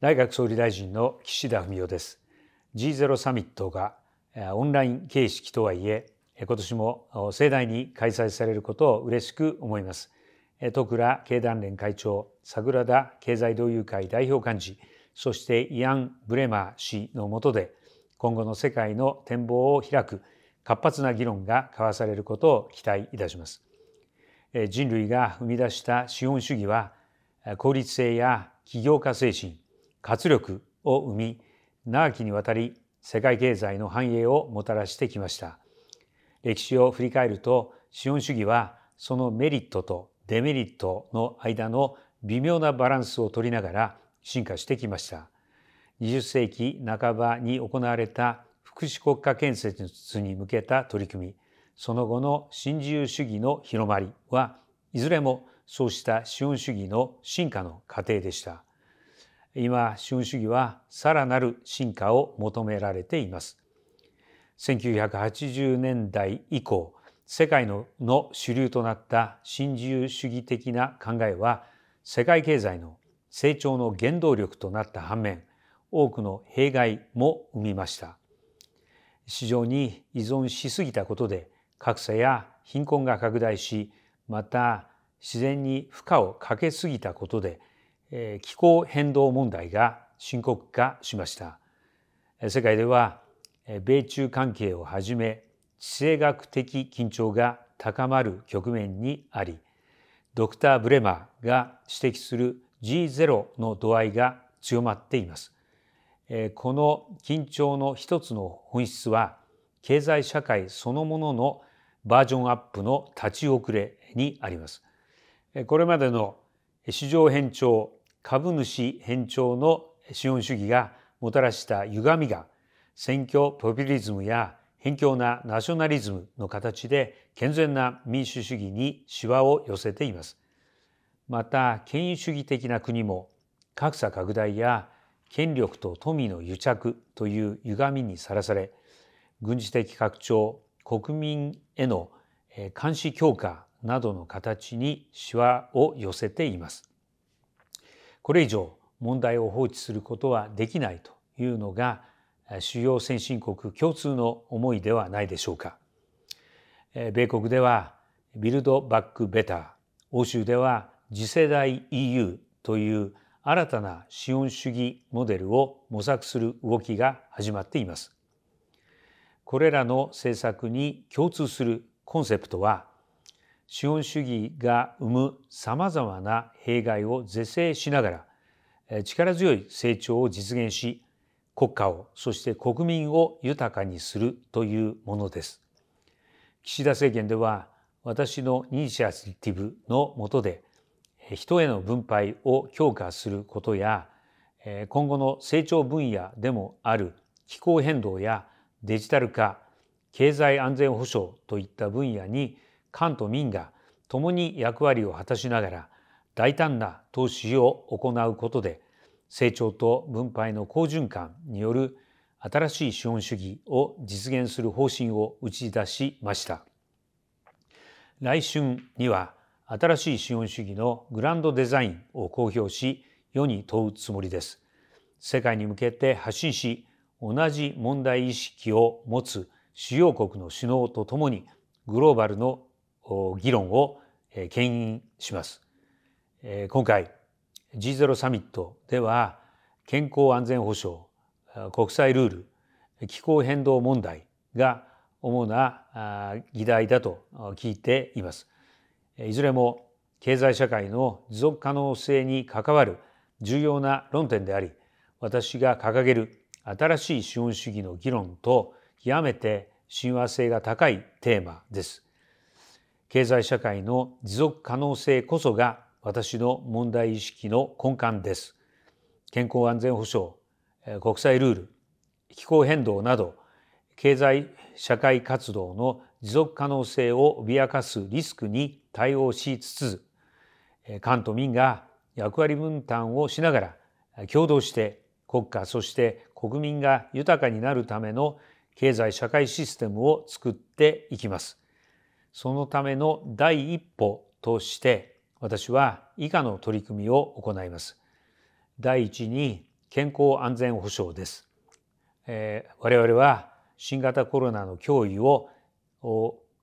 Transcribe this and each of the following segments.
内閣総理大臣の岸田文雄です G0 サミットがオンライン形式とはいえ今年も盛大に開催されることを嬉しく思います徳倉経団連会長桜田経済同友会代表幹事そしてイアン・ブレマー氏の下で今後の世界の展望を開く活発な議論が交わされることを期待いたします人類が生み出した資本主義は効率性や起業家精神活力を生み長きにわたり世界経済の繁栄をもたらしてきました歴史を振り返ると資本主義はそのメリットとデメリットの間の微妙なバランスを取りながら進化してきました20世紀半ばに行われた福祉国家建設に向けた取り組みその後の新自由主義の広まりはいずれもそうした資本主義の進化の過程でした今資本主義はさらなる進化を求められています1980年代以降世界の主流となった新自由主義的な考えは世界経済の成長の原動力となった反面多くの弊害も生みました市場に依存しすぎたことで格差や貧困が拡大しまた自然に負荷をかけすぎたことで気候変動問題が深刻化しました世界では米中関係をはじめ地政学的緊張が高まる局面にありドクター・ブレマーが指摘する G0 の度合いが強まっていますこの緊張の一つの本質は経済社会そのもののバージョンアップの立ち遅れにありますこれまでの市場変調株主偏重の資本主義がもたらした歪みが選挙ポピュリズムや偏境なナショナリズムの形で健全な民主主義にしわを寄せています。また権威主義的な国も格差拡大や権力と富の癒着という歪みにさらされ軍事的拡張国民への監視強化などの形にしわを寄せています。これ以上問題を放置することはできないというのが主要先進国共通の思いではないでしょうか。米国ではビルド・バック・ベター欧州では次世代 EU という新たな資本主義モデルを模索する動きが始まっています。これらの政策に共通するコンセプトは資本主義が生むさまざまな弊害を是正しながら力強い成長を実現し国家をそして国民を豊かにするというものです。岸田政権では私のイニシアティブの下で人への分配を強化することや今後の成長分野でもある気候変動やデジタル化経済安全保障といった分野に官と民が共に役割を果たしながら大胆な投資を行うことで成長と分配の好循環による新しい資本主義を実現する方針を打ち出しました来春には新しい資本主義のグランドデザインを公表し世に問うつもりです世界に向けて発信し同じ問題意識を持つ主要国の首脳とともにグローバルの議論を牽引します。今回 G0 サミットでは健康安全保障国際ルール気候変動問題が主な議題だと聞いています。いずれも経済社会の持続可能性に関わる重要な論点であり私が掲げる新しい資本主義の議論と極めて親和性が高いテーマです。経済社会の持続可能性こそが私の問題意識の根幹です健康安全保障国際ルール気候変動など経済社会活動の持続可能性を脅かすリスクに対応しつつ官と民が役割分担をしながら共同して国家そして国民が豊かになるための経済社会システムを作っていきます。そのための第一歩として私は以下の取り組みを行います。第一に健康安全保障です。えー、我々は新型コロナの脅威を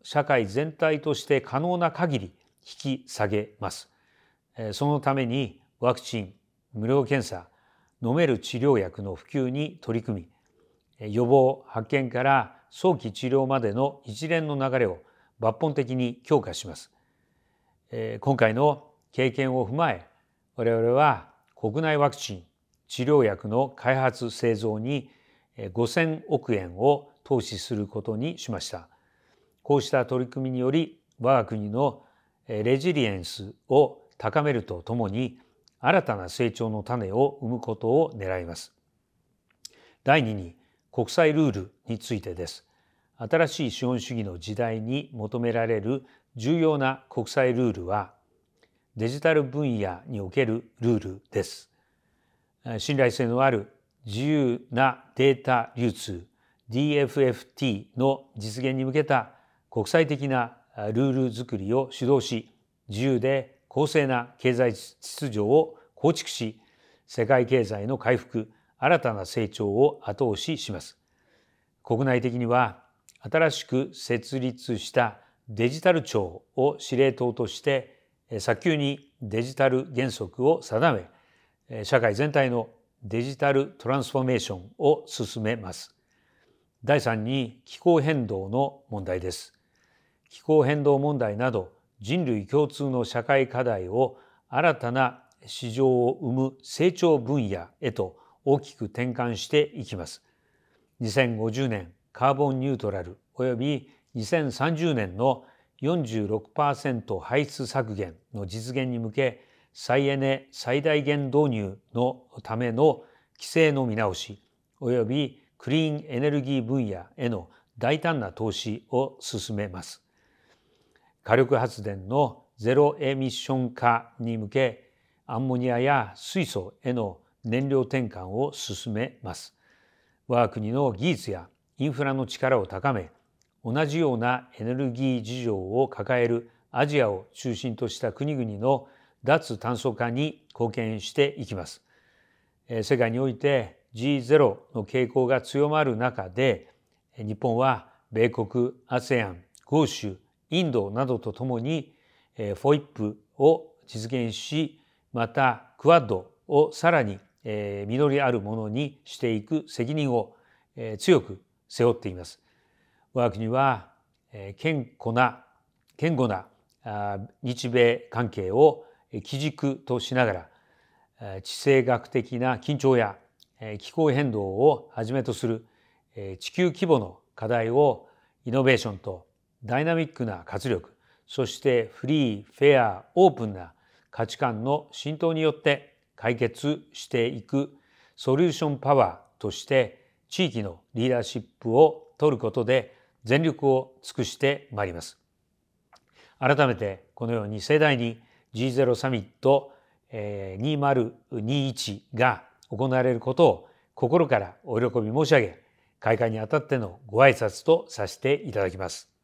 社会全体として可能な限り引き下げます。えそのためにワクチン、無料検査、飲める治療薬の普及に取り組み、予防、発見から早期治療までの一連の流れを抜本的に強化します。今回の経験を踏まえ我々は国内ワクチン治療薬の開発製造に5000億円を投資することにしました。こうした取り組みにより我が国のレジリエンスを高めるとともに新たな成長の種を生むことを狙います。第2に国際ルールについてです。新しい資本主義の時代に求められる重要な国際ルールはデジタル分野におけるルールです。信頼性のある自由なデータ流通 DFFT の実現に向けた国際的なルール作りを主導し自由で公正な経済秩序を構築し世界経済の回復新たな成長を後押しします。国内的には新しく設立したデジタル庁を司令塔として早急にデジタル原則を定め社会全体のデジタルトランスフォーメーションを進めます。第3に気候変動の問題です。気候変動問題など人類共通の社会課題を新たな市場を生む成長分野へと大きく転換していきます。2050年カーボンニュートラルおよび2030年の46%排出削減の実現に向け再エネ最大限導入のための規制の見直しおよびクリーンエネルギー分野への大胆な投資を進めます。火力発電のゼロエミッション化に向けアンモニアや水素への燃料転換を進めます。我が国の技術やインフラの力を高め同じようなエネルギー事情を抱えるアジアを中心とした国々の脱炭素化に貢献していきます。世界において G0 の傾向が強まる中で日本は米国 ASEAN 豪州インドなどとともに FOIP を実現しまたクワッドをさらに実りあるものにしていく責任を強く背負っています我が国は健康な堅固な日米関係を基軸としながら地政学的な緊張や気候変動をはじめとする地球規模の課題をイノベーションとダイナミックな活力そしてフリーフェアオープンな価値観の浸透によって解決していくソリューションパワーとして地域のリーダーシップを取ることで全力を尽くしてまいります。改めてこのように盛大に G0 サミット2021が行われることを心からお喜び申し上げ開会にあたってのご挨拶とさせていただきます。